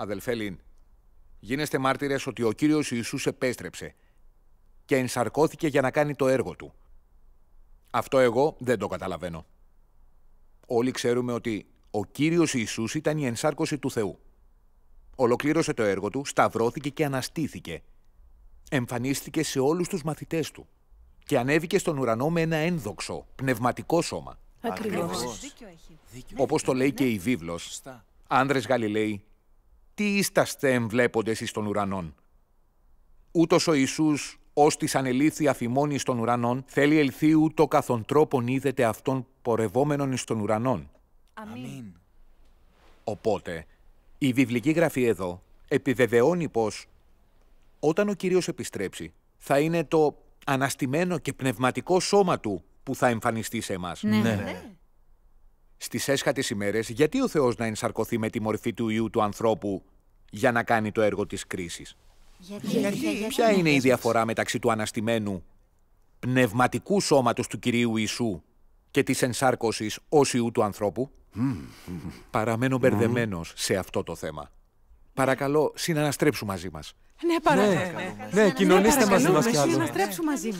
αδελφέ γίνεστε μάρτυρες ότι ο Κύριος Ιησούς επέστρεψε και ενσαρκώθηκε για να κάνει το έργο του. Αυτό εγώ δεν το καταλαβαίνω. Όλοι ξέρουμε ότι ο Κύριος Ιησούς ήταν η ενσάρκωση του Θεού. Ολοκλήρωσε το έργο του, σταυρώθηκε και αναστήθηκε. Εμφανίστηκε σε όλους τους μαθητές του και ανέβηκε στον ουρανό με ένα ένδοξο, πνευματικό σώμα. Ακριβώς. Όπω Όπως το λέει και η βίβλος, άνδρες Γαλιλαίοι, τι ήσταστε εμβλέποντες στον των ουρανών. Ούτως ο Ιησούς ως της ανελήθη εις στον ουρανών, θέλει ελθεί ούτω καθον τρόπον είδεται αυτόν πορευόμενον εις τον ουρανών. Αμήν. Οπότε, η βιβλική γραφή εδώ επιβεβαιώνει πως όταν ο Κυρίος επιστρέψει, θα είναι το αναστημένο και πνευματικό σώμα του που θα εμφανιστεί σε εμάς. ναι. ναι. ναι στις έσχατες ημέρες, γιατί ο Θεός να ενσαρκωθεί με τη μορφή του Ιού του ανθρώπου για να κάνει το έργο της κρίσης. Γιατί, Ποια είναι η διαφορά μεταξύ του αναστημένου πνευματικού σώματος του Κυρίου Ιησού και της ενσάρκωσης ως Ιού του ανθρώπου. Mm. Παραμένω μπερδεμένος σε αυτό το θέμα. Παρακαλώ, συναναστρέψου μαζί μας. Ναι, ναι, παρακαλούμε. Ναι, ναι κοινωνήστε μαζί μας κι άλλο. Να μαζί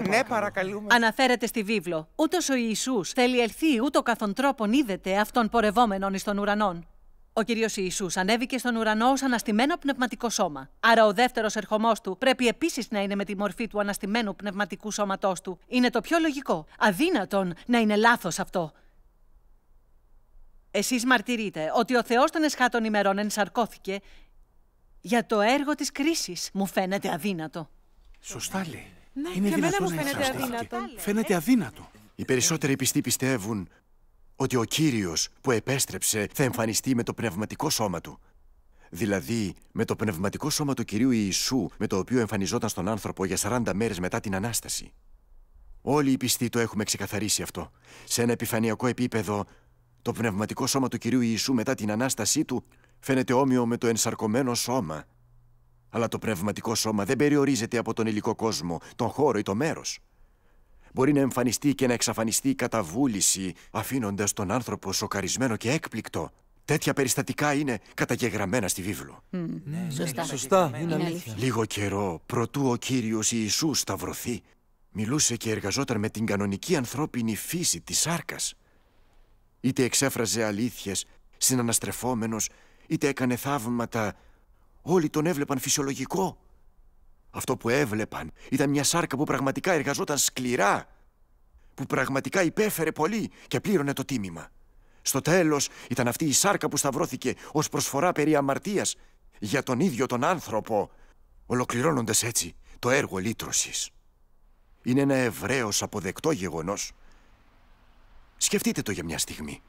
μα. Ναι, παρακαλούμε. Αναφέρεται στη βίβλο. Ούτως ο Ιησούς θέλει ελθεί ούτω καθον τρόπον είδεται αυτών πορευόμενων ει των ουρανών. Ο κύριος Ιησούς ανέβηκε στον ουρανό ως αναστημένο πνευματικό σώμα. Άρα ο δεύτερος ερχομός του πρέπει επίσης να είναι με τη μορφή του αναστημένου πνευματικού σώματός του. Είναι το πιο λογικό. Αδύνατον να είναι λάθος αυτό. Εσείς μαρτυρείτε ότι ο Θεός των Εσχάτων ημερών ενσαρκώθηκε για το έργο της κρίσης. Μου φαίνεται αδύνατο. Σωστά λέει. Ναι, Είναι και εμένα μου φαίνεται αδύνατο. Φαίνεται αδύνατο. Οι περισσότεροι πιστοί πιστεύουν ότι ο Κύριος που επέστρεψε θα εμφανιστεί με το πνευματικό σώμα του. Δηλαδή, με το πνευματικό σώμα του Κυρίου Ιησού, με το οποίο εμφανιζόταν στον άνθρωπο για 40 μέρες μετά την Ανάσταση. Όλοι οι πιστοί το έχουμε ξεκαθαρίσει αυτό. Σε ένα επιφανειακό επίπεδο, το πνευματικό σώμα του Κυρίου Ιησού μετά την Ανάστασή του φαίνεται όμοιο με το ενσαρκωμένο σώμα. Αλλά το πνευματικό σώμα δεν περιορίζεται από τον υλικό κόσμο, τον χώρο ή το μέρος. Μπορεί να εμφανιστεί και να εξαφανιστεί κατά βούληση, αφήνοντας τον άνθρωπο σοκαρισμένο και έκπληκτο. Τέτοια περιστατικά είναι καταγεγραμμένα στη βίβλο. Ναι, ναι, σωστά. Ναι, ναι, σωστά. Είναι αλήθεια. Λίγο καιρό, προτού ο Κύριος Ιησούς σταυρωθεί, μιλούσε και εργαζόταν με την κανονική ανθρώπινη φύση της σάρκας. Είτε εξέφραζε αλήθειες, συναναστρεφόμενος είτε έκανε θαύματα. Όλοι τον έβλεπαν φυσιολογικό. Αυτό που έβλεπαν ήταν μια σάρκα που πραγματικά εργαζόταν σκληρά, που πραγματικά υπέφερε πολύ και πλήρωνε το τίμημα. Στο τέλος ήταν αυτή η σάρκα που σταυρώθηκε ως προσφορά περί αμαρτίας για τον ίδιο τον άνθρωπο, ολοκληρώνοντας έτσι το έργο λύτρωσης. Είναι ένα ευρέως αποδεκτό γεγονός. Σκεφτείτε το για μια στιγμή.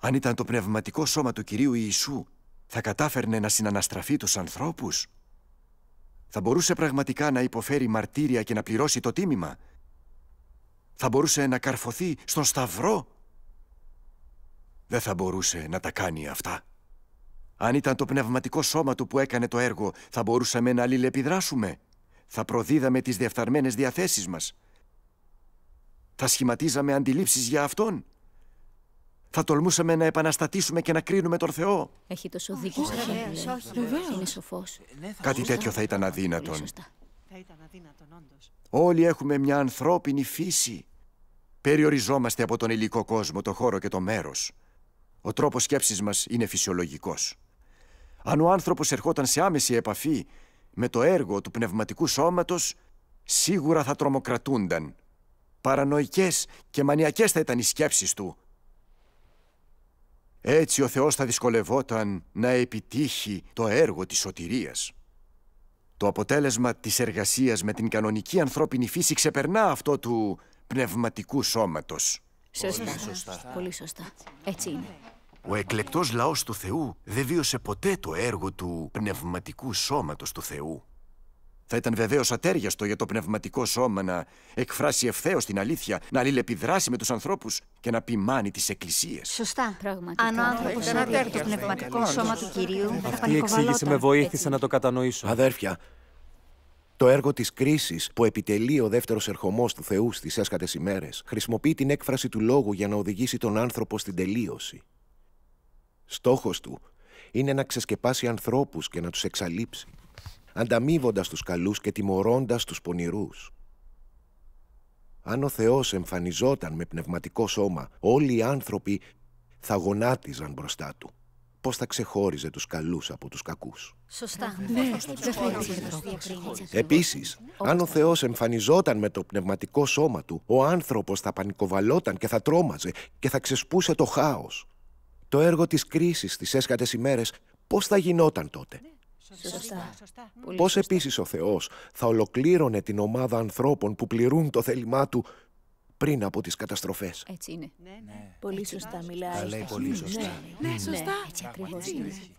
Αν ήταν το πνευματικό σώμα του Κυρίου Ιησού θα κατάφερνε να συναναστραφεί τους ανθρώπους. Θα μπορούσε πραγματικά να υποφέρει μαρτύρια και να πληρώσει το τίμημα. Θα μπορούσε να καρφωθεί στον Σταυρό. Δεν θα μπορούσε να τα κάνει αυτά. Αν ήταν το πνευματικό σώμα του που έκανε το έργο, θα μπορούσαμε να αλληλεπιδράσουμε. Θα προδίδαμε τις διαφθαρμένες διαθέσεις μας. Θα σχηματίζαμε αντιλήψεις για Αυτόν. Θα τολμούσαμε να επαναστατήσουμε και να κρίνουμε τον Θεό. Έχει τόσο δίκιο σε αυτό. Είναι σοφός. Ε, ναι, Κάτι τέτοιο θα ήταν αδύνατον. Θα ήταν Όλοι έχουμε μια ανθρώπινη φύση. Περιοριζόμαστε από τον υλικό κόσμο, το χώρο και το μέρος. Ο τρόπος σκέψης μας είναι φυσιολογικός. Αν ο άνθρωπος ερχόταν σε άμεση επαφή με το έργο του πνευματικού σώματος, σίγουρα θα τρομοκρατούνταν. Παρανοϊκές και μανιακές θα ήταν οι σκέψεις του έτσι ο Θεός θα δυσκολευόταν να επιτύχει το έργο της σωτηρίας. Το αποτέλεσμα της εργασίας με την κανονική ανθρώπινη φύση ξεπερνά αυτό του πνευματικού σώματος. Σωστά. Πολύ σωστά. Πολύ σωστά. Έτσι είναι. Ο εκλεκτός λαός του Θεού δεν βίωσε ποτέ το έργο του πνευματικού σώματος του Θεού. Θα ήταν βεβαίως ατέριαστο για το πνευματικό σώμα να εκφράσει ευθέως την αλήθεια, να αλληλεπιδράσει με τους ανθρώπους και να πειμάνει τις εκκλησίες. Σωστά. Πραγματικά. Αν ο άνθρωπος δεν το πνευματικό σώμα του κυρίου. Αυτή η εξήγηση με βοήθησε να το κατανοήσω. Αδέρφια, το έργο της κρίσης που επιτελεί ο δεύτερος ερχομός του Θεού στις έσκατε ημέρες χρησιμοποιεί την έκφραση του λόγου για να οδηγήσει τον άνθρωπο στην τελείωση. Στόχος του είναι να ξεσκεπάσει ανθρώπους και να τους εξαλείψει ανταμείβοντας τους καλούς και τιμωρώντας τους πονηρούς. Αν ο Θεός εμφανιζόταν με πνευματικό σώμα, όλοι οι άνθρωποι θα γονάτιζαν μπροστά του. Πώς θα ξεχώριζε τους καλούς από τους κακούς. Σωστά. Ναι, ναι Επίσης, αν ο Θεός εμφανιζόταν με το πνευματικό σώμα του, ο άνθρωπος θα πανικοβαλόταν και θα τρόμαζε και θα ξεσπούσε το χάος. Το έργο της κρίσης στις έσχατες ημέρες πώς θα γινόταν τότε. Σωστά. Πώς επίσης ο Θεός θα ολοκλήρωνε την ομάδα ανθρώπων που πληρούν το θέλημά Του πριν από τις καταστροφές. Έτσι είναι. Ναι, ναι. ναι. Πολύ σωστά μιλάει. Τα λέει πολύ ναι, σωστά. Ναι, ναι. σωστά.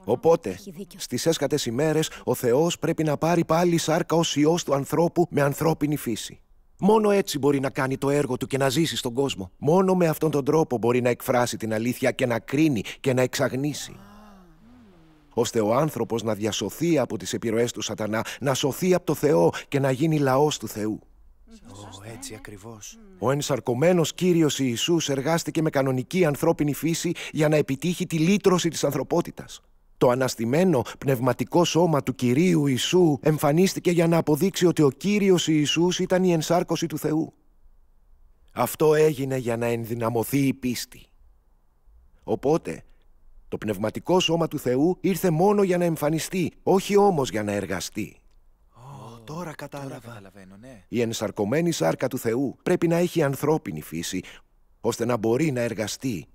Οπότε, στις έσκατες ημέρες, ο Θεός πρέπει να πάρει πάλι σάρκα ως Υιός του ανθρώπου με ανθρώπινη φύση. Μόνο έτσι μπορεί να κάνει το έργο του και να ζήσει στον κόσμο. Μόνο με αυτόν τον τρόπο μπορεί να εκφράσει την αλήθεια και να κρίνει και να εξαγνήσει ώστε ο άνθρωπος να διασωθεί από τις επιρροές του σατανά, να σωθεί από το Θεό και να γίνει λαός του Θεού. Ω, έτσι ακριβώς. Ο ενσαρκωμένος Κύριος Ιησούς εργάστηκε με κανονική ανθρώπινη φύση για να επιτύχει τη λύτρωση της ανθρωπότητας. Το αναστημένο πνευματικό σώμα του Κυρίου Ιησού εμφανίστηκε για να αποδείξει ότι ο Κύριος Ιησούς ήταν η ενσάρκωση του Θεού. Αυτό έγινε για να ενδυναμωθεί η πίστη. Οπότε, το πνευματικό σώμα του Θεού ήρθε μόνο για να εμφανιστεί, όχι όμως για να εργαστεί. Oh, τώρα κατάλαβα. Τώρα ναι. Η ενσαρκωμένη σάρκα του Θεού πρέπει να έχει ανθρώπινη φύση, ώστε να μπορεί να εργαστεί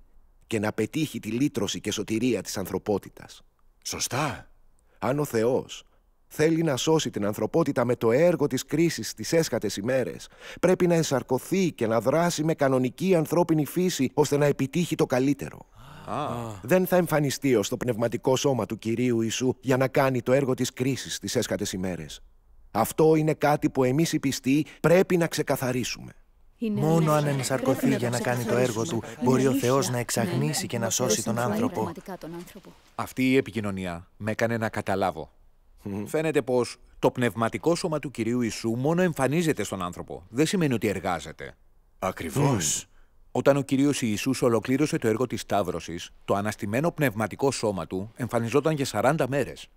και να πετύχει τη λύτρωση και σωτηρία της ανθρωπότητας. Σωστά. Αν ο Θεός θέλει να σώσει την ανθρωπότητα με το έργο της κρίσης στις έσχατες ημέρες, πρέπει να ενσαρκωθεί και να δράσει με κανονική ανθρώπινη φύση ώστε να επιτύχει το καλύτερο δεν θα εμφανιστεί ως το πνευματικό σώμα του Κυρίου Ιησού για να κάνει το έργο της κρίσης τις έσχατες ημέρες. Αυτό είναι κάτι που εμείς οι πιστοί πρέπει να ξεκαθαρίσουμε. Μόνο αν ενσαρκωθεί για να κάνει το έργο του, μπορεί ο Θεός να εξαγνήσει ναι, ναι. και να σώσει τον άνθρωπο. Αυτή η επικοινωνία με έκανε να καταλάβω. Mm. Φαίνεται πως το πνευματικό σώμα του κυρίου Ιησού μόνο εμφανίζεται στον άνθρωπο. Δεν σημαίνει ότι εργάζεται. Ακριβώς. Όταν ο Κύριος Ιησούς ολοκλήρωσε το έργο της Σταύρωσης, το αναστημένο πνευματικό σώμα του εμφανιζόταν για 40 μέρες.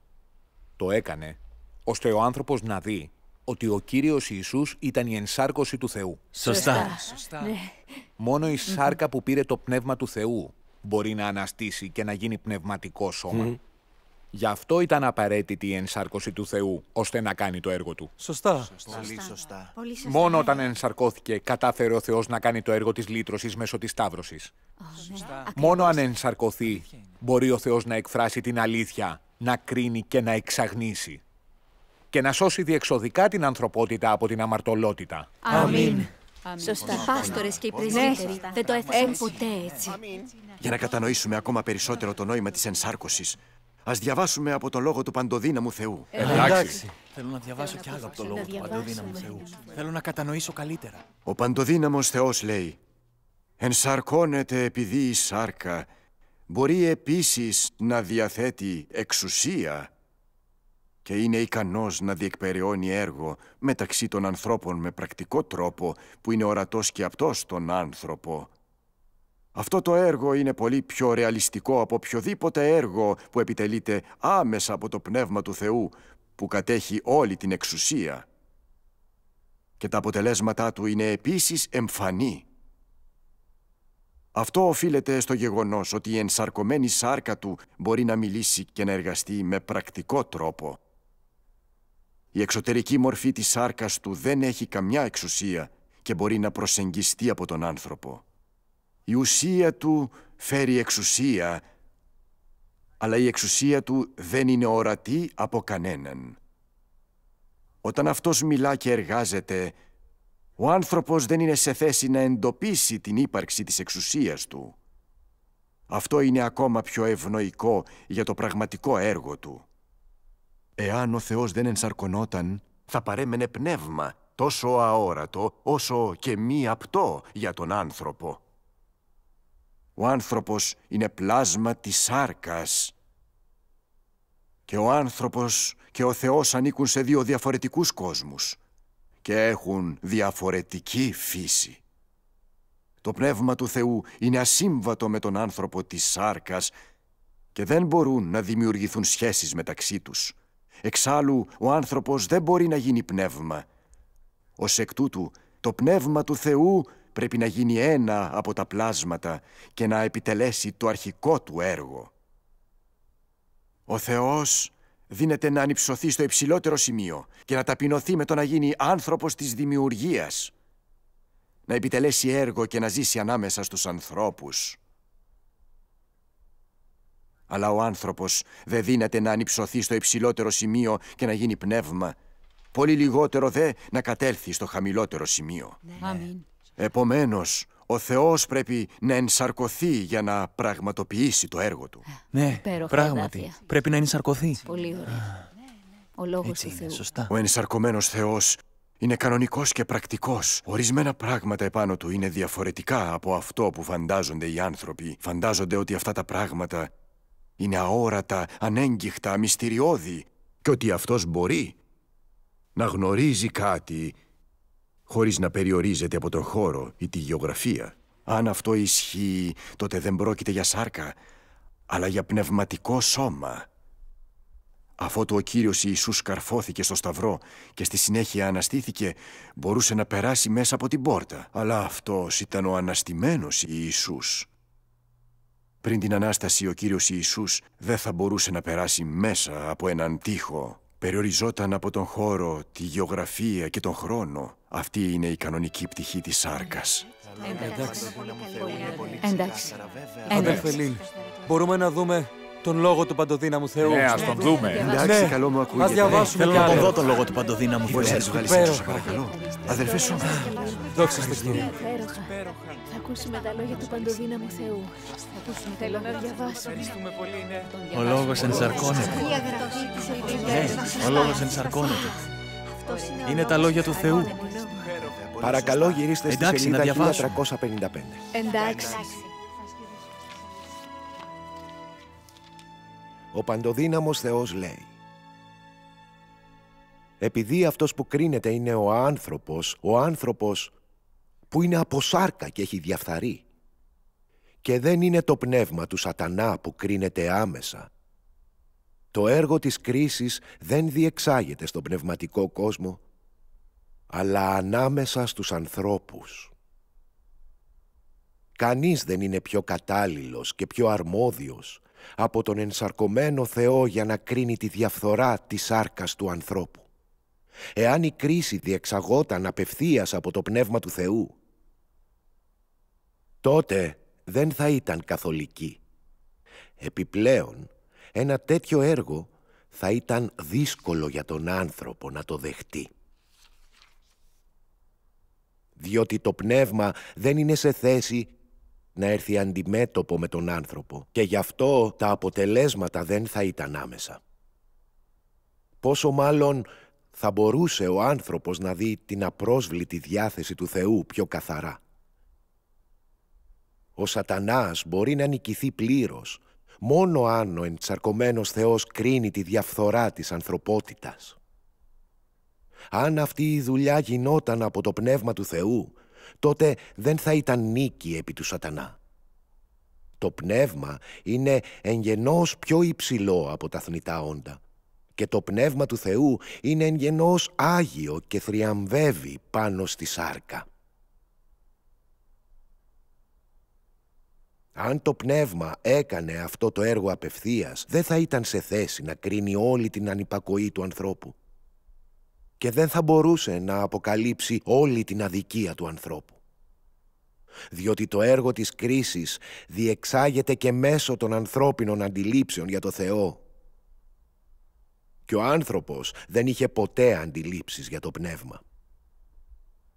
Το έκανε, ώστε ο άνθρωπος να δει ότι ο Κύριος Ιησούς ήταν η ενσάρκωση του Θεού. Σωστά. Ναι. Μόνο η σάρκα που πήρε το πνεύμα του Θεού μπορεί να αναστήσει και να γίνει πνευματικό σώμα. Γι' αυτό ήταν απαραίτητη η ενσάρκωση του Θεού, ώστε να κάνει το έργο του. Σωστά. σωστά. Πολύ σωστά. Μόνο όταν ενσαρκώθηκε, κατάφερε ο Θεός να κάνει το έργο της λύτρωσης μέσω της Σταύρωσης. Ναι. Μόνο αν ενσαρκωθεί, μπορεί ο Θεός να εκφράσει την αλήθεια, να κρίνει και να εξαγνίσει. Και να σώσει διεξοδικά την ανθρωπότητα από την αμαρτωλότητα. Αμήν. Σωστά. Οι πάστορες και οι πρεσβύτεροι δεν το έθεσαν ποτέ έτσι. Για να κατανοήσουμε ακόμα περισσότερο το νόημα της ενσάρκωσης, Ας διαβάσουμε από το λόγο του παντοδύναμου Θεού. Ε, εντάξει. Θέλω να διαβάσω κι άλλο από το λόγο του παντοδύναμου ναι. Θεού. Θέλω να κατανοήσω καλύτερα. Ο παντοδύναμος Θεός λέει «Ενσαρκώνεται επειδή η σάρκα μπορεί επίσης να διαθέτει εξουσία και είναι ικανός να διεκπεραιώνει έργο μεταξύ των ανθρώπων με πρακτικό τρόπο που είναι ορατός και αυτό τον άνθρωπο. Αυτό το έργο είναι πολύ πιο ρεαλιστικό από οποιοδήποτε έργο που επιτελείται άμεσα από το Πνεύμα του Θεού, που κατέχει όλη την εξουσία. Και τα αποτελέσματά του είναι επίσης εμφανή. Αυτό οφείλεται στο γεγονός ότι η ενσαρκωμένη σάρκα του μπορεί να μιλήσει και να εργαστεί με πρακτικό τρόπο. Η εξωτερική μορφή της σάρκας του δεν έχει καμιά εξουσία και μπορεί να προσεγγιστεί από τον άνθρωπο. Η ουσία του φέρει εξουσία, αλλά η εξουσία του δεν είναι ορατή από κανέναν. Όταν αυτός μιλά και εργάζεται, ο άνθρωπος δεν είναι σε θέση να εντοπίσει την ύπαρξη της εξουσίας του. Αυτό είναι ακόμα πιο ευνοϊκό για το πραγματικό έργο του. Εάν ο Θεός δεν ενσαρκωνόταν, θα παρέμενε πνεύμα τόσο αόρατο όσο και μη απτό για τον άνθρωπο. Ο άνθρωπος είναι πλάσμα της σάρκας. Και ο άνθρωπος και ο Θεός ανήκουν σε δύο διαφορετικούς κόσμους και έχουν διαφορετική φύση. Το πνεύμα του Θεού είναι ασύμβατο με τον άνθρωπο της σάρκας και δεν μπορούν να δημιουργηθούν σχέσεις μεταξύ τους. Εξάλλου, ο άνθρωπος δεν μπορεί να γίνει πνεύμα. Ως εκ τούτου, το πνεύμα του Θεού πρέπει να γίνει ένα από τα πλάσματα και να επιτελέσει το αρχικό του έργο. Ο Θεός δίνεται να ανυψωθεί στο υψηλότερο σημείο και να ταπεινωθεί με το να γίνει άνθρωπος της δημιουργίας, να επιτελέσει έργο και να ζήσει ανάμεσα στους ανθρώπους. Αλλά ο άνθρωπος δεν δίνεται να ανυψωθεί στο υψηλότερο σημείο και να γίνει πνεύμα, πολύ λιγότερο δε να κατέλθει στο χαμηλότερο σημείο. Ναι, ναι. Αμήν. Επομένως, ο Θεός πρέπει να ενσαρκωθεί για να πραγματοποιήσει το έργο Του. Ναι, πράγματι. Πρέπει να ενσαρκωθεί. Πολύ ωραία. Ο λόγος του Θεού. Σωστά. Ο ενσαρκωμένος Θεός είναι κανονικός και πρακτικός. Ορισμένα πράγματα επάνω του είναι διαφορετικά από αυτό που φαντάζονται οι άνθρωποι. Φαντάζονται ότι αυτά τα πράγματα είναι αόρατα, ανέγκυχτα, μυστηριώδη και ότι αυτός μπορεί να γνωρίζει κάτι χωρίς να περιορίζεται από τον χώρο ή τη γεωγραφία. Αν αυτό ισχύει, τότε δεν πρόκειται για σάρκα, αλλά για πνευματικό σώμα. Αφότου ο Κύριος Ιησούς σκαρφώθηκε στο σταυρό και στη συνέχεια αναστήθηκε, μπορούσε να περάσει μέσα από την πόρτα. Αλλά αυτός ήταν ο αναστημένος Ιησούς. Πριν την Ανάσταση ο Κύριος Ιησούς δεν θα μπορούσε να περάσει μέσα από έναν τοίχο περιοριζόταν από τον χώρο, τη γεωγραφία και τον χρόνο. Αυτή είναι η κανονική πτυχή της σάρκας. Εντάξει. Εντάξει. Εντάξει. Εντάξει. Μπορούμε να δούμε τον λόγο του παντοδύναμου Θεού. Ναι, ας τον ναι. δούμε. Ναι. Εντάξει, ναι. καλό μου ακούγεται. Ας διαβάσουμε Θέλω να τον δω τον λόγο του παντοδύναμου Θεού. Μπορείς να τους βγάλεις έξω, παρακαλώ. Αδερφέ σου. Δόξα στο κύριο. Θα ακούσουμε τα λόγια του παντοδύναμου Θεού. Θα ακούσουμε τα λόγια να διαβάσουμε. πολύ, ναι. Ο λόγος ενσαρκώνεται. Ναι, ο λόγος ενσαρκώνεται. Είναι τα λόγια του Θεού. Παρακαλώ γυρίστε στη σελίδα 1355. Εντάξει. ο παντοδύναμος Θεός λέει «Επειδή αυτός που κρίνεται είναι ο άνθρωπος, ο άνθρωπος που είναι από σάρκα και έχει διαφθαρεί και δεν είναι το πνεύμα του σατανά που κρίνεται άμεσα. Το έργο της κρίσης δεν διεξάγεται στον πνευματικό κόσμο, αλλά ανάμεσα στους ανθρώπους. Κανείς δεν είναι πιο κατάλληλος και πιο αρμόδιος από τον ενσαρκωμένο Θεό για να κρίνει τη διαφθορά της σάρκας του ανθρώπου. Εάν η κρίση διεξαγόταν απευθείας από το Πνεύμα του Θεού, τότε δεν θα ήταν καθολική. Επιπλέον, ένα τέτοιο έργο θα ήταν δύσκολο για τον άνθρωπο να το δεχτεί. Διότι το πνεύμα δεν είναι σε θέση να έρθει αντιμέτωπο με τον άνθρωπο και γι' αυτό τα αποτελέσματα δεν θα ήταν άμεσα. Πόσο μάλλον θα μπορούσε ο άνθρωπος να δει την απρόσβλητη διάθεση του Θεού πιο καθαρά. Ο σατανάς μπορεί να νικηθεί πλήρως, μόνο αν ο εντσαρκωμένος Θεός κρίνει τη διαφθορά της ανθρωπότητας. Αν αυτή η δουλειά γινόταν από το Πνεύμα του Θεού, τότε δεν θα ήταν νίκη επί του σατανά. Το πνεύμα είναι εν πιο υψηλό από τα θνητά όντα και το πνεύμα του Θεού είναι εν άγιο και θριαμβεύει πάνω στη σάρκα. Αν το πνεύμα έκανε αυτό το έργο απευθείας, δεν θα ήταν σε θέση να κρίνει όλη την ανυπακοή του ανθρώπου και δεν θα μπορούσε να αποκαλύψει όλη την αδικία του ανθρώπου. Διότι το έργο της κρίσης διεξάγεται και μέσω των ανθρώπινων αντιλήψεων για το Θεό. Και ο άνθρωπος δεν είχε ποτέ αντιλήψεις για το πνεύμα.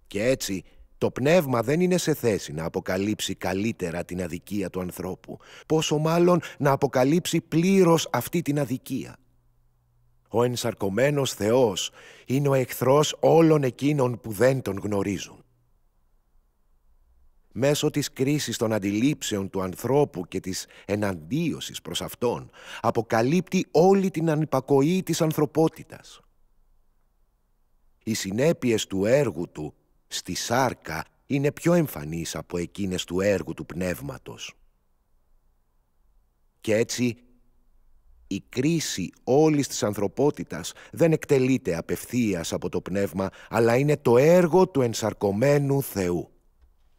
Και έτσι το πνεύμα δεν είναι σε θέση να αποκαλύψει καλύτερα την αδικία του ανθρώπου, πόσο μάλλον να αποκαλύψει πλήρως αυτή την αδικία. Ο ενσαρκωμένος Θεός είναι ο εχθρός όλων εκείνων που δεν τον γνωρίζουν. Μέσω της κρίσης των αντιλήψεων του ανθρώπου και της εναντίωσης προς αυτόν, αποκαλύπτει όλη την ανυπακοή της ανθρωπότητας. Οι συνέπειες του έργου του στη σάρκα είναι πιο εμφανείς από εκείνες του έργου του πνεύματος. Και έτσι η κρίση όλης της ανθρωπότητας δεν εκτελείται απευθείας από το πνεύμα, αλλά είναι το έργο του ενσαρκωμένου Θεού.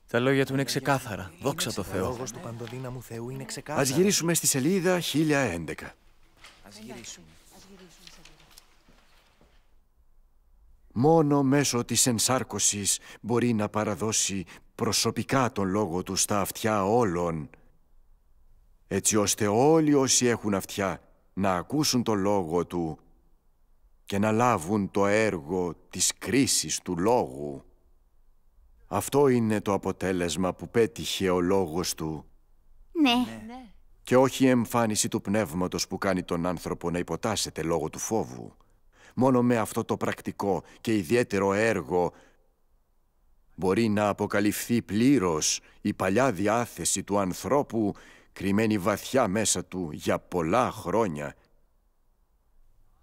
Τα λόγια του είναι ξεκάθαρα. Δόξα τω Θεώ. Ας γυρίσουμε στη σελίδα 1011. Ας Μόνο μέσω της ενσάρκωσης μπορεί να παραδώσει προσωπικά τον λόγο του στα αυτιά όλων, έτσι ώστε όλοι όσοι έχουν αυτιά να ακούσουν το λόγο του και να λάβουν το έργο της κρίσης του λόγου. Αυτό είναι το αποτέλεσμα που πέτυχε ο λόγος του. Ναι. ναι. Και όχι η εμφάνιση του πνεύματος που κάνει τον άνθρωπο να υποτάσσεται λόγω του φόβου. Μόνο με αυτό το πρακτικό και ιδιαίτερο έργο μπορεί να αποκαλυφθεί πλήρως η παλιά διάθεση του ανθρώπου κρυμμένη βαθιά μέσα του για πολλά χρόνια,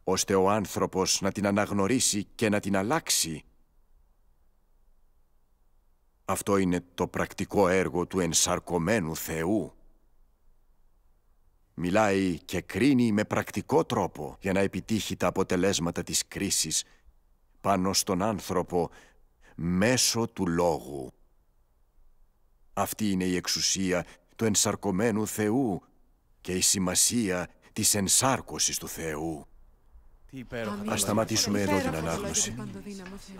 ώστε ο άνθρωπος να την αναγνωρίσει και να την αλλάξει. Αυτό είναι το πρακτικό έργο του ενσαρκωμένου Θεού. Μιλάει και κρίνει με πρακτικό τρόπο για να επιτύχει τα αποτελέσματα της κρίσης πάνω στον άνθρωπο μέσω του λόγου. Αυτή είναι η εξουσία του ενσαρκωμένου Θεού και η σημασία της ενσάρκωσης του Θεού. Ας σταματήσουμε εδώ την ανάγνωση.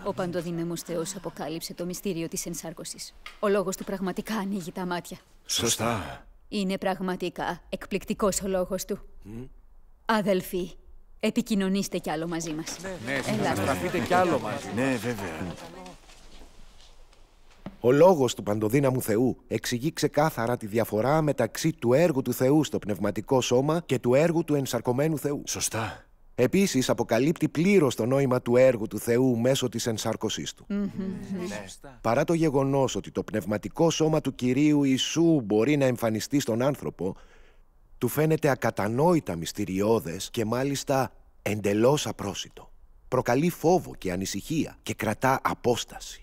Ο παντοδύναμος Θεό αποκάλυψε το μυστήριο της ενσάρκωσης. Ο λόγος του πραγματικά ανοίγει τα μάτια. Σωστά. Είναι πραγματικά εκπληκτικός ο λόγος του. Αδελφοί, επικοινωνήστε κι άλλο μαζί μας. Ναι, ναι, άλλο μαζί. Ναι, βέβαια. Ο λόγος του παντοδύναμου Θεού εξηγεί ξεκάθαρα τη διαφορά μεταξύ του έργου του Θεού στο πνευματικό σώμα και του έργου του ενσαρκωμένου Θεού. Σωστά. Επίσης, αποκαλύπτει πλήρως το νόημα του έργου του Θεού μέσω της ενσάρκωσής του. Ναι. Παρά το γεγονός ότι το πνευματικό σώμα του κυρίου Ιησού μπορεί να εμφανιστεί στον άνθρωπο, του φαίνεται ακατανόητα μυστηριώδες και μάλιστα εντελώς απρόσιτο. Προκαλεί φόβο και ανησυχία και κρατά απόσταση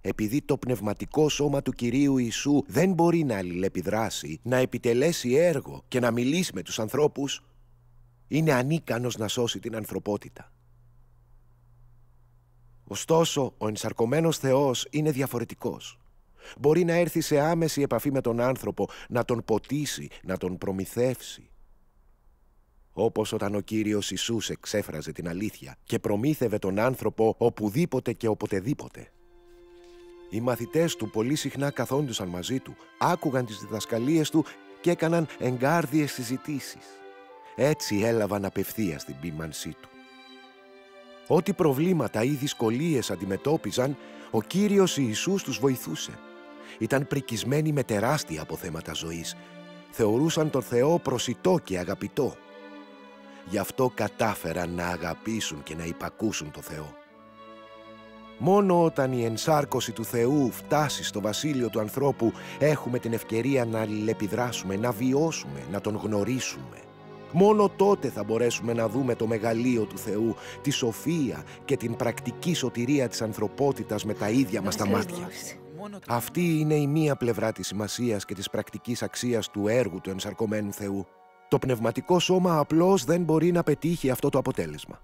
επειδή το πνευματικό σώμα του Κυρίου Ιησού δεν μπορεί να αλληλεπιδράσει, να επιτελέσει έργο και να μιλήσει με τους ανθρώπους, είναι ανίκανος να σώσει την ανθρωπότητα. Ωστόσο, ο ενσαρκωμένος Θεός είναι διαφορετικός. Μπορεί να έρθει σε άμεση επαφή με τον άνθρωπο, να τον ποτίσει, να τον προμηθεύσει. Όπως όταν ο Κύριος Ιησούς εξέφραζε την αλήθεια και προμήθευε τον άνθρωπο οπουδήποτε και οποτεδήποτε. Οι μαθητές του πολύ συχνά καθόντουσαν μαζί του, άκουγαν τις διδασκαλίες του και έκαναν εγκάρδιες συζητήσεις. Έτσι έλαβαν απευθεία την πείμανσή του. Ό,τι προβλήματα ή δυσκολίες αντιμετώπιζαν, ο Κύριος Ιησούς τους βοηθούσε. Ήταν πρικισμένοι με τεράστια αποθέματα ζωής. Θεωρούσαν τον Θεό προσιτό και αγαπητό. Γι' αυτό κατάφεραν να αγαπήσουν και να υπακούσουν τον Θεό. Μόνο όταν η ενσάρκωση του Θεού φτάσει στο βασίλειο του ανθρώπου έχουμε την ευκαιρία να αλληλεπιδράσουμε, να βιώσουμε, να τον γνωρίσουμε. Μόνο τότε θα μπορέσουμε να δούμε το μεγαλείο του Θεού, τη σοφία και την πρακτική σωτηρία της ανθρωπότητας με τα ίδια μας τα μάτια. Αυτή είναι η μία πλευρά της σημασίας και της πρακτικής αξίας του έργου του ενσαρκωμένου Θεού. Το πνευματικό σώμα απλώς δεν μπορεί να πετύχει αυτό το αποτέλεσμα.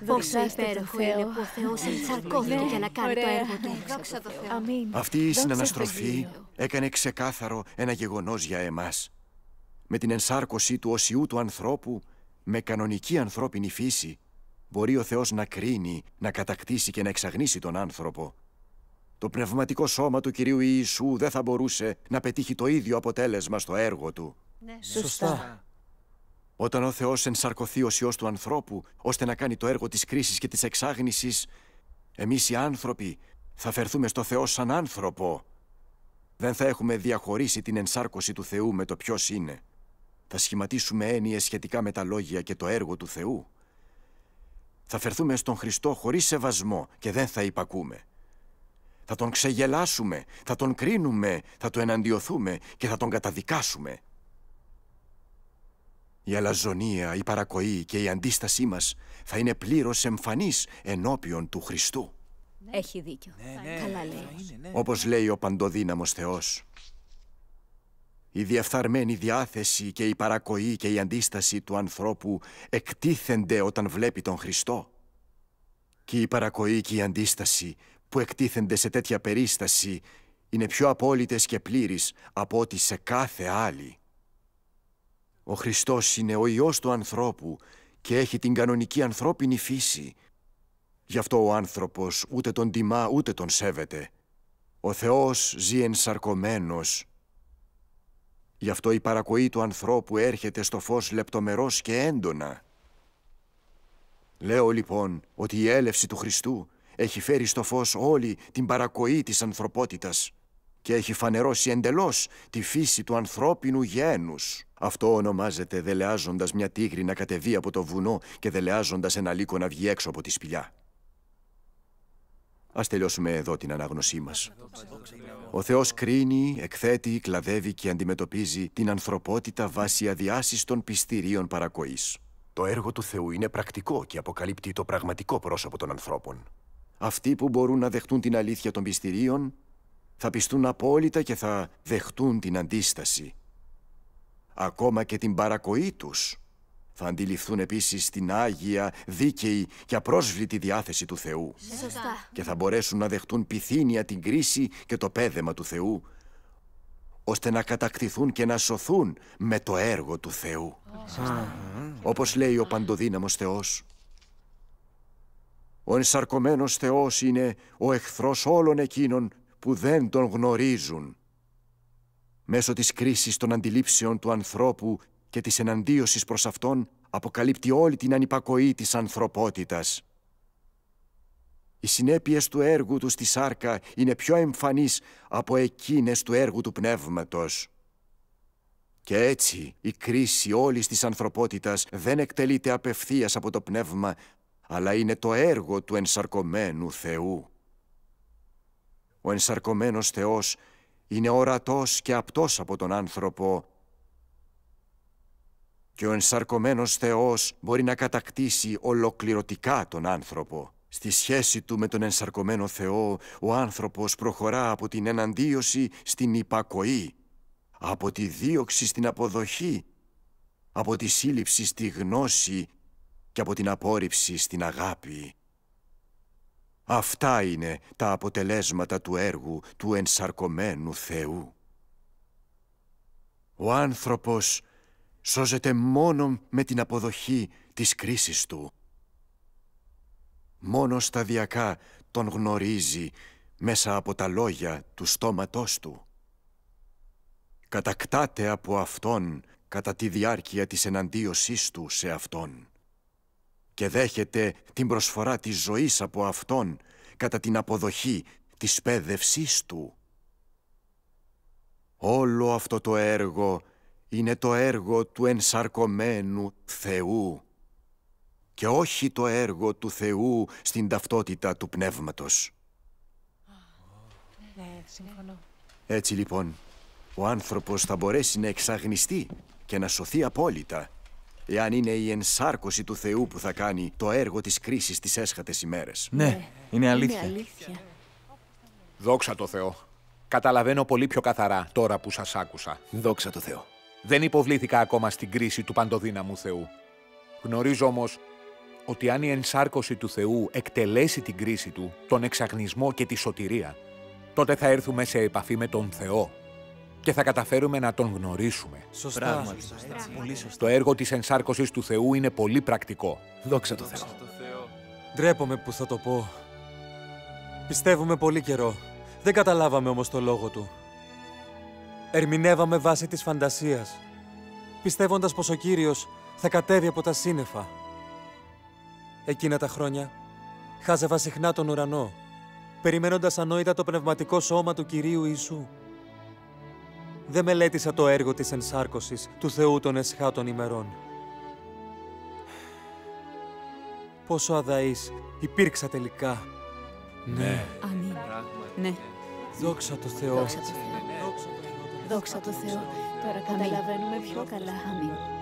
Δόξα υπέροχο είναι που ο Θεός ναι. ενσαρκώθηκε για να κάνει το έργο του. Αυτή η συναναστροφή έκανε ξεκάθαρο ένα γεγονός για εμάς. Με την ενσάρκωση του οσιού του ανθρώπου, με κανονική ανθρώπινη φύση, μπορεί ο Θεός να κρίνει, να κατακτήσει και να εξαγνίσει τον άνθρωπο. Το πνευματικό σώμα του Κυρίου Ιησού δεν θα μπορούσε να πετύχει το ίδιο αποτέλεσμα στο έργο του. Ναι. Σωστά. Όταν ο Θεός ενσαρκωθεί ως Υιός του ανθρώπου, ώστε να κάνει το έργο της κρίσης και της εξάγνησης, εμείς οι άνθρωποι θα φερθούμε στο Θεό σαν άνθρωπο. Δεν θα έχουμε διαχωρίσει την ενσάρκωση του Θεού με το ποιος είναι. Θα σχηματίσουμε έννοιες σχετικά με τα λόγια και το έργο του Θεού. Θα φερθούμε στον Χριστό χωρίς σεβασμό και δεν θα υπακούμε. Θα τον ξεγελάσουμε, θα τον κρίνουμε, θα τον εναντιωθούμε και θα τον καταδικάσουμε. Η αλαζονία, η παρακοή και η αντίστασή μας θα είναι πλήρως εμφανής ενώπιον του Χριστού. Ναι. Έχει δίκιο. Ναι, ναι, Καλά λέει. Ναι, Όπως λέει ο παντοδύναμος Θεός. Η διαφθαρμένη διάθεση και η παρακοή και η αντίσταση του ανθρώπου εκτίθενται όταν βλέπει τον Χριστό. Και η παρακοή και η αντίσταση που εκτίθενται σε τέτοια περίσταση είναι πιο απόλυτες και πλήρεις από ό,τι σε κάθε άλλη. Ο Χριστός είναι ο Υιός του ανθρώπου και έχει την κανονική ανθρώπινη φύση. Γι' αυτό ο άνθρωπος ούτε τον τιμά ούτε τον σέβεται. Ο Θεός ζει ενσαρκωμένος. Γι' αυτό η παρακοή του ανθρώπου έρχεται στο φως λεπτομερώς και έντονα. Λέω λοιπόν ότι η έλευση του Χριστού έχει φέρει στο φως όλη την παρακοή της ανθρωπότητας και έχει φανερώσει εντελώς τη φύση του ανθρώπινου γένους. Αυτό ονομάζεται δελεάζοντας μια τίγρη να κατεβεί από το βουνό και δελεάζοντας ένα λύκο να βγει έξω από τη σπηλιά. Ας τελειώσουμε εδώ την ανάγνωσή μας. Ο Θεός κρίνει, εκθέτει, κλαδεύει και αντιμετωπίζει την ανθρωπότητα βάσει των πιστηρίων παρακοής. Το έργο του Θεού είναι πρακτικό και αποκαλύπτει το πραγματικό πρόσωπο των ανθρώπων. Αυτοί που μπορούν να δεχτούν την αλήθεια των πιστηρίων θα πιστούν απόλυτα και θα δεχτούν την αντίσταση. Ακόμα και την παρακοή τους θα αντιληφθούν επίσης την άγια, δίκαιη και απρόσβλητη διάθεση του Θεού. Και θα μπορέσουν να δεχτούν πυθύνια την κρίση και το πέδεμα του Θεού, ώστε να κατακτηθούν και να σωθούν με το έργο του Θεού. Σωστά. Όπως λέει ο παντοδύναμος Θεός. Ο ενσαρκωμένος Θεός είναι ο εχθρός όλων εκείνων που δεν τον γνωρίζουν. Μέσω της κρίσης των αντιλήψεων του ανθρώπου και της εναντίωσης προς αυτόν αποκαλύπτει όλη την ανυπακοή της ανθρωπότητας. Οι συνέπειες του έργου του στη σάρκα είναι πιο εμφανείς από εκείνες του έργου του πνεύματος. Και έτσι η κρίση όλης της ανθρωπότητας δεν εκτελείται απευθείας από το πνεύμα, αλλά είναι το έργο του ενσαρκωμένου Θεού. Ο ενσαρκωμένος Θεός είναι ορατός και απτός από τον άνθρωπο και ο ενσαρκωμένος Θεός μπορεί να κατακτήσει ολοκληρωτικά τον άνθρωπο. Στη σχέση του με τον ενσαρκωμένο Θεό, ο άνθρωπος προχωρά από την εναντίωση στην υπακοή, από τη δίωξη στην αποδοχή, από τη σύλληψη στη γνώση και από την απόρριψη στην αγάπη. Αυτά είναι τα αποτελέσματα του έργου του ενσαρκωμένου Θεού. Ο άνθρωπος σώζεται μόνο με την αποδοχή της κρίσης του. Μόνος σταδιακά τον γνωρίζει μέσα από τα λόγια του στόματός του. Κατακτάται από Αυτόν κατά τη διάρκεια της εναντίωσής του σε Αυτόν και δέχεται την προσφορά της ζωής από Αυτόν κατά την αποδοχή της πέδευσής Του. Όλο αυτό το έργο είναι το έργο του ενσαρκωμένου Θεού και όχι το έργο του Θεού στην ταυτότητα του Πνεύματος. Ναι, Έτσι λοιπόν, ο άνθρωπος θα μπορέσει να εξαγνιστεί και να σωθεί απόλυτα εάν είναι η ενσάρκωση του Θεού που θα κάνει το έργο της κρίσης τις έσχατες ημέρες. Ναι, είναι αλήθεια. Είναι αλήθεια. Δόξα το Θεό. Καταλαβαίνω πολύ πιο καθαρά τώρα που σας άκουσα. Δόξα το Θεό. Δεν υποβλήθηκα ακόμα στην κρίση του παντοδύναμου Θεού. Γνωρίζω όμως ότι αν η ενσάρκωση του Θεού εκτελέσει την κρίση του, τον εξαγνισμό και τη σωτηρία, τότε θα έρθουμε σε επαφή με τον Θεό και θα καταφέρουμε να τον γνωρίσουμε. Σωστά. Πολύ σωστά. Το έργο της ενσάρκωσης του Θεού είναι πολύ πρακτικό. Δόξα τω Θεώ. Ντρέπομαι που θα το πω. Πιστεύουμε πολύ καιρό. Δεν καταλάβαμε όμως το λόγο του. Ερμηνεύαμε βάσει της φαντασίας, πιστεύοντας πως ο Κύριος θα κατέβει από τα σύννεφα. Εκείνα τα χρόνια χάζευα συχνά τον ουρανό, περιμένοντας ανόητα το πνευματικό σώμα του Κυρίου Ιησού δεν μελέτησα το έργο της ενσάρκωσης του Θεού των εσχάτων ημερών. Πόσο αδαείς υπήρξα τελικά. Ναι. Αμήν. Ναι. Δόξα το Θεό. Δόξα το Θεό. Δόξα Τώρα καταλαβαίνουμε πιο καλά. Αμήν.